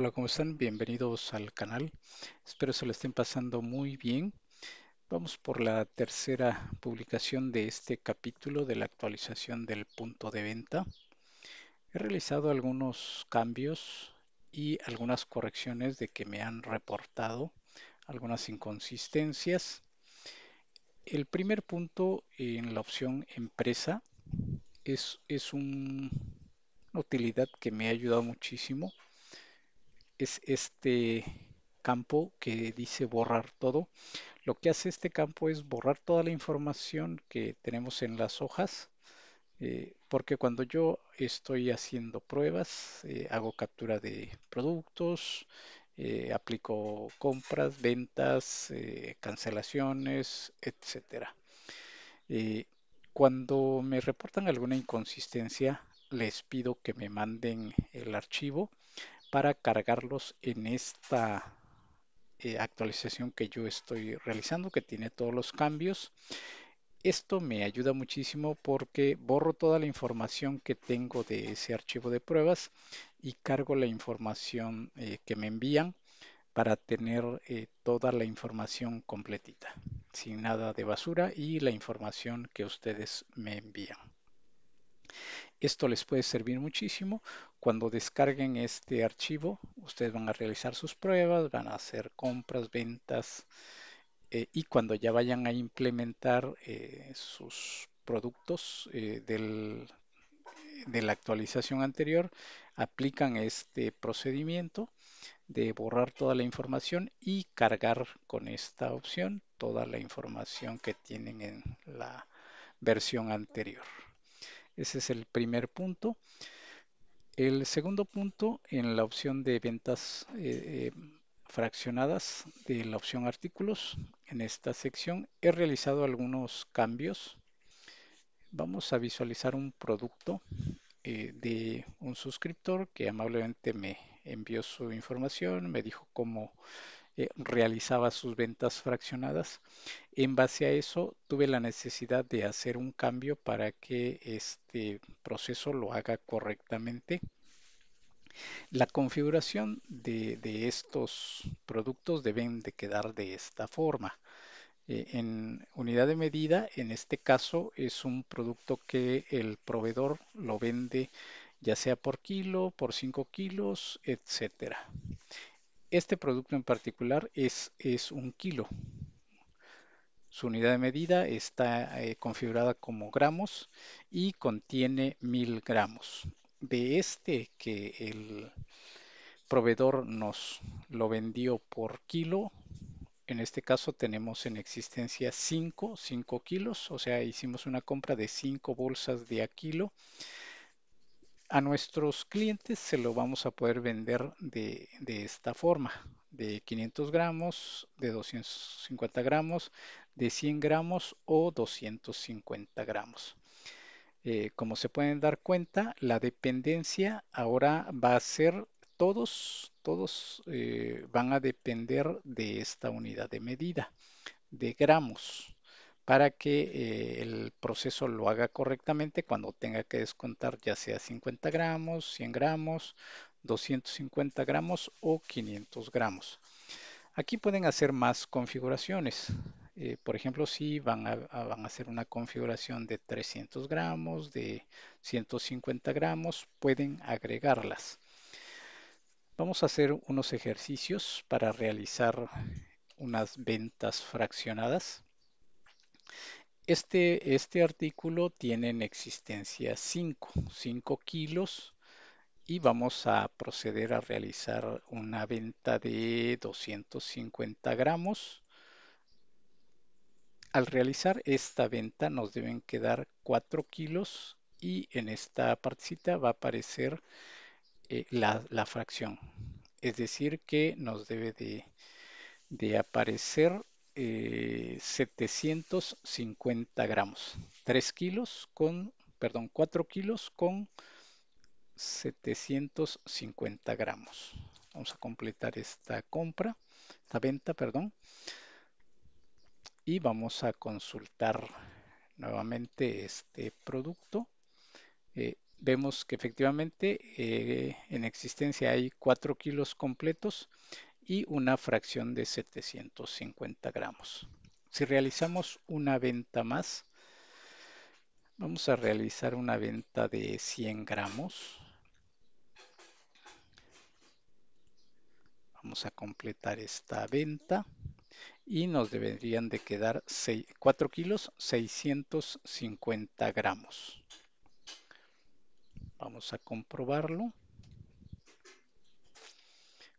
Hola, ¿cómo están? Bienvenidos al canal. Espero se lo estén pasando muy bien. Vamos por la tercera publicación de este capítulo de la actualización del punto de venta. He realizado algunos cambios y algunas correcciones de que me han reportado, algunas inconsistencias. El primer punto en la opción empresa es, una utilidad que me ha ayudado muchísimo es este campo que dice borrar todo. Lo que hace este campo es borrar toda la información que tenemos en las hojas, eh, porque cuando yo estoy haciendo pruebas, eh, hago captura de productos, eh, aplico compras, ventas, cancelaciones, etcétera. cuando me reportan alguna inconsistencia, les pido que me manden el archivo para cargarlos en esta eh, actualización que yo estoy realizando que tiene todos los cambios esto me ayuda muchísimo porque borro toda la información que tengo de ese archivo de pruebas y cargo la información eh, que me envían para tener eh, toda la información completita, sin nada de basura y la información que ustedes me envían. Esto les puede servir muchísimo. Cuando descarguen este archivo, ustedes van a realizar sus pruebas, van a hacer compras, ventas eh, y cuando ya vayan a implementar eh, sus productos eh, de la actualización anterior, aplican este procedimiento de borrar toda la información y cargar con esta opción toda la información que tienen en la versión anterior. Ese es el primer punto. El segundo punto, en la opción de ventas eh, eh, fraccionadas de la opción artículos, en esta sección he realizado algunos cambios. Vamos a visualizar un producto eh, de un suscriptor que amablemente me envió su información, me dijo cómo eh, realizaba sus ventas fraccionadas. En base a eso, tuve la necesidad de hacer un cambio para que este proceso lo haga correctamente. La configuración de, estos productos deben de quedar de esta forma. Eh, en unidad de medida, en este caso, es un producto que el proveedor lo vende ya sea por kilo, por 5 kilos, etcétera. Este producto en particular es, es un kilo. Su unidad de medida está eh, configurada como gramos y contiene mil gramos. De este que el proveedor nos lo vendió por kilo, en este caso tenemos en existencia 5, 5 kilos, o sea, hicimos una compra de 5 bolsas de a kilo a nuestros clientes se lo vamos a poder vender de, esta forma, de 500 gramos, de 250 gramos, de 100 gramos o 250 gramos. Eh, como se pueden dar cuenta, la dependencia ahora va a ser todos, todos eh, van a depender de esta unidad de medida, de gramos para que eh, el proceso lo haga correctamente cuando tenga que descontar ya sea 50 gramos, 100 gramos, 250 gramos o 500 gramos. Aquí pueden hacer más configuraciones. Eh, por ejemplo, si van a, hacer una configuración de 300 gramos, de 150 gramos, pueden agregarlas. Vamos a hacer unos ejercicios para realizar unas ventas fraccionadas. Este, este artículo tiene en existencia 5, 5 kilos y vamos a proceder a realizar una venta de 250 gramos. Al realizar esta venta nos deben quedar 4 kilos y en esta partecita va a aparecer eh, la, fracción. Es decir que nos debe de, de aparecer 750 eh, gramos. 3 kilos con, perdón, 4 kilos con 750 gramos. Vamos a completar esta compra, esta venta, perdón. Y vamos a consultar nuevamente este producto. Eh, vemos que efectivamente eh, en existencia hay 4 kilos completos y una fracción de 750 gramos. Si realizamos una venta más, vamos a realizar una venta de 100 gramos. Vamos a completar esta venta y nos deberían de quedar 4 kilos 650 gramos. Vamos a comprobarlo.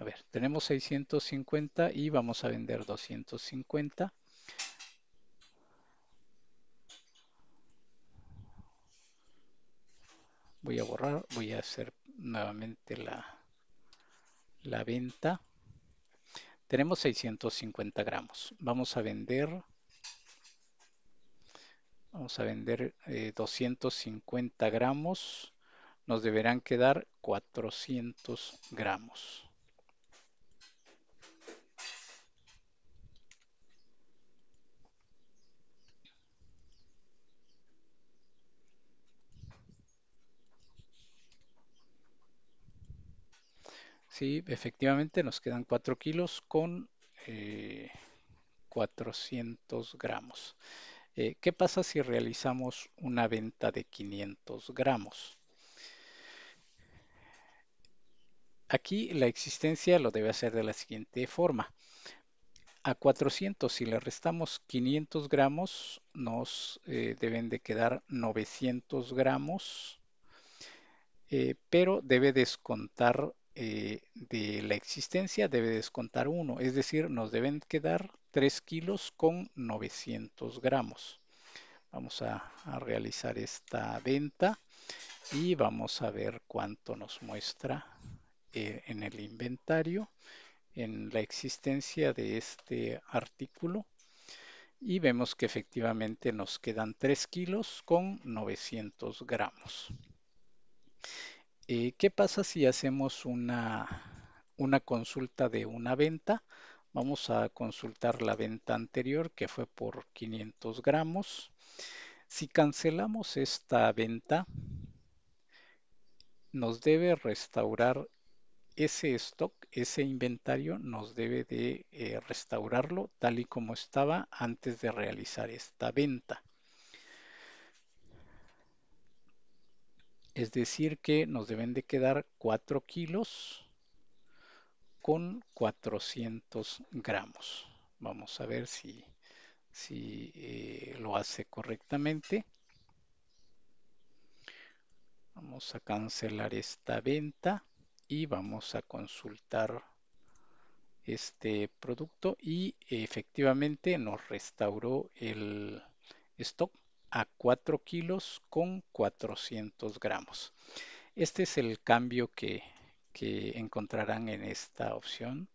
A ver, tenemos 650 y vamos a vender 250. Voy a borrar, voy a hacer nuevamente la, la venta. Tenemos 650 gramos. Vamos a vender vamos a vender 250 eh, gramos, nos deberán quedar 400 gramos. Sí, efectivamente nos quedan 4 kilos con 400 eh, gramos. Eh, ¿Qué pasa si realizamos una venta de 500 gramos? Aquí la existencia lo debe hacer de la siguiente forma. A 400, si le restamos 500 gramos, nos eh, deben de quedar 900 gramos, pero debe descontar eh, de la existencia debe descontar 1, es decir, nos deben quedar 3 kilos con 900 gramos. Vamos a, realizar esta venta y vamos a ver cuánto nos muestra eh, en el inventario en la existencia de este artículo y vemos que efectivamente nos quedan 3 kilos con 900 gramos. Eh, ¿qué pasa si hacemos una, consulta de una venta? Vamos a consultar la venta anterior que fue por 500 gramos. Si cancelamos esta venta, nos debe restaurar ese stock, ese inventario, nos debe de eh, restaurarlo tal y como estaba antes de realizar esta venta. Es decir que nos deben de quedar 4 kilos con 400 gramos. Vamos a ver si, si eh, lo hace correctamente. Vamos a cancelar esta venta y vamos a consultar este producto y efectivamente nos restauró el stock a 4 kilos con 400 gramos. Este es el cambio que, que encontrarán en esta opción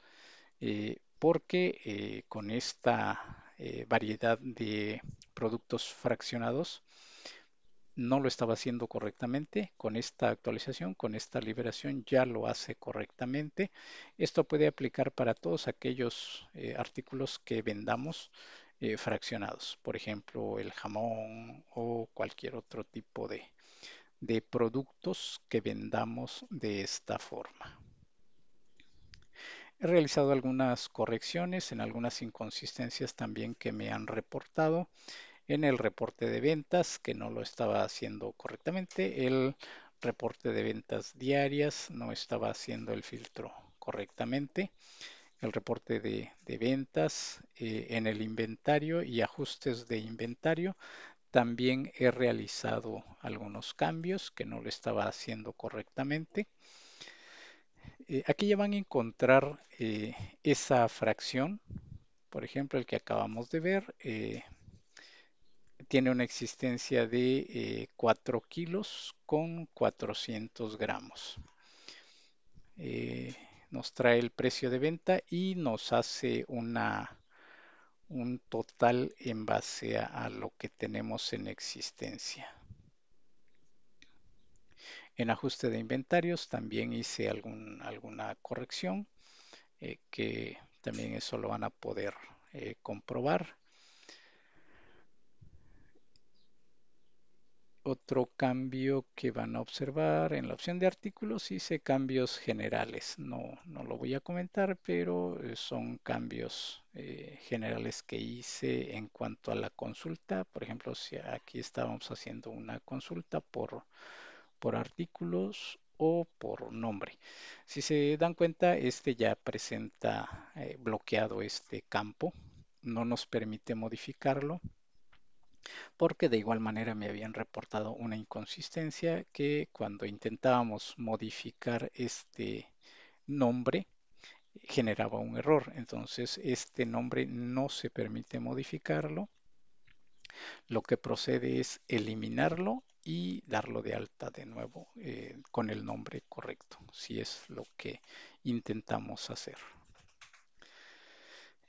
eh, porque eh, con esta eh, variedad de productos fraccionados no lo estaba haciendo correctamente con esta actualización con esta liberación ya lo hace correctamente esto puede aplicar para todos aquellos artículos que vendamos eh, fraccionados, por ejemplo el jamón o cualquier otro tipo de, de productos que vendamos de esta forma. He realizado algunas correcciones en algunas inconsistencias también que me han reportado en el reporte de ventas que no lo estaba haciendo correctamente. El reporte de ventas diarias no estaba haciendo el filtro correctamente el reporte de, ventas, eh, en el inventario y ajustes de inventario. También he realizado algunos cambios que no lo estaba haciendo correctamente. Eh, aquí ya van a encontrar eh, esa fracción, por ejemplo, el que acabamos de ver. tiene una existencia de 4 kilos con 400 gramos nos trae el precio de venta y nos hace una, un total en base a, lo que tenemos en existencia. En ajuste de inventarios también hice alguna corrección eh, que también eso lo van a poder eh, comprobar. Otro cambio que van a observar en la opción de artículos hice cambios generales. No, lo voy a comentar, pero eh, son cambios eh, generales que hice en cuanto a la consulta. Por ejemplo, si aquí estábamos haciendo una consulta por, artículos o por nombre. Si se dan cuenta, este ya presenta eh, bloqueado este campo. No nos permite modificarlo porque de igual manera me habían reportado una inconsistencia que cuando intentábamos modificar este nombre generaba un error. Entonces este nombre no se permite modificarlo. Lo que procede es eliminarlo y darlo de alta de nuevo eh, con el nombre correcto, si es lo que intentamos hacer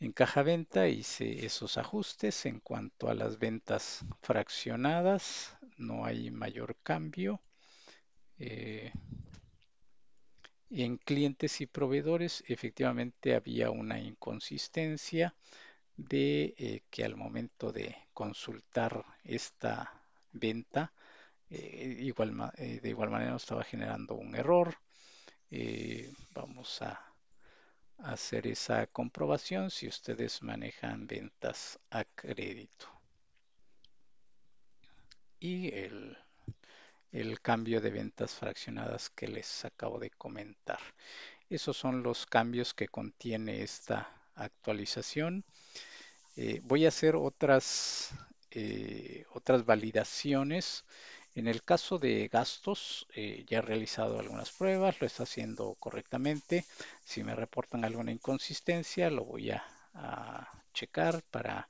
en caja venta hice esos ajustes en cuanto a las ventas fraccionadas no hay mayor cambio eh, en clientes y proveedores efectivamente había una inconsistencia de eh, que al momento de consultar esta venta eh, igual, de igual manera estaba generando un error vamos a hacer esa comprobación si ustedes manejan ventas a crédito. Y el, cambio de ventas fraccionadas que les acabo de comentar. Esos son los cambios que contiene esta actualización. Eh, voy a hacer otras, eh, otras validaciones en el caso de gastos, eh, ya he realizado algunas pruebas, lo está haciendo correctamente. Si me reportan alguna inconsistencia, lo voy a, checar para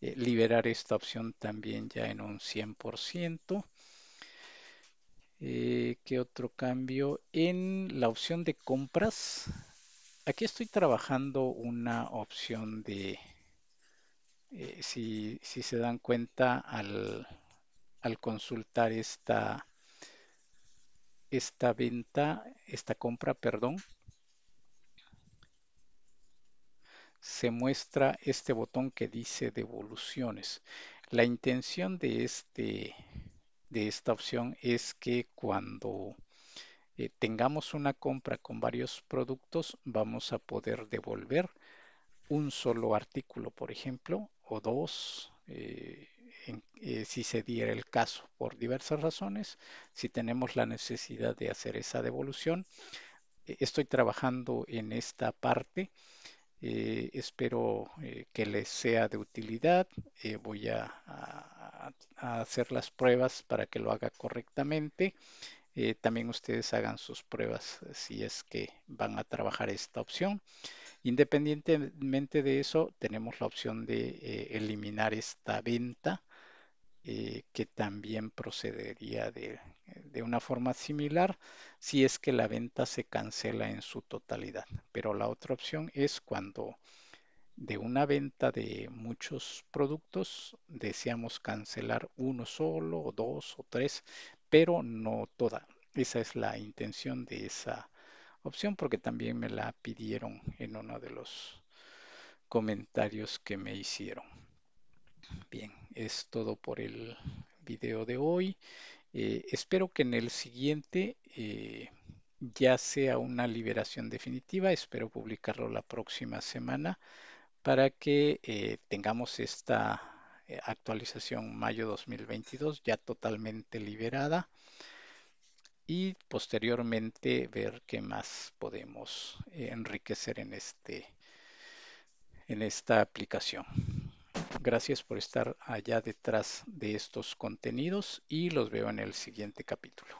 eh, liberar esta opción también ya en un 100%. Eh, ¿Qué otro cambio? En la opción de compras, aquí estoy trabajando una opción de, si se dan cuenta, al al consultar esta, esta venta, esta compra, perdón, se muestra este botón que dice devoluciones. La intención de, este, de esta opción es que cuando eh, tengamos una compra con varios productos, vamos a poder devolver un solo artículo, por ejemplo, o dos, eh, eh, si se diera el caso por diversas razones, si tenemos la necesidad de hacer esa devolución. E, estoy trabajando en esta parte. Eh, espero eh, que les sea de utilidad. voy a, hacer las pruebas para que lo haga correctamente. también ustedes hagan sus pruebas si es que van a trabajar esta opción. Independientemente de eso, tenemos la opción de eliminar esta venta eh, que también procedería de, de, una forma similar si es que la venta se cancela en su totalidad. Pero la otra opción es cuando de una venta de muchos productos deseamos cancelar uno solo o dos o tres, pero no toda. Esa es la intención de esa opción porque también me la pidieron en uno de los comentarios que me hicieron. Bien, es todo por el video de hoy. Eh, espero que en el siguiente eh, ya sea una liberación definitiva. Espero publicarlo la próxima semana para que eh, tengamos esta actualización mayo 2022 ya totalmente liberada y posteriormente ver qué más podemos enriquecer en este en esta aplicación. Gracias por estar allá detrás de estos contenidos y los veo en el siguiente capítulo.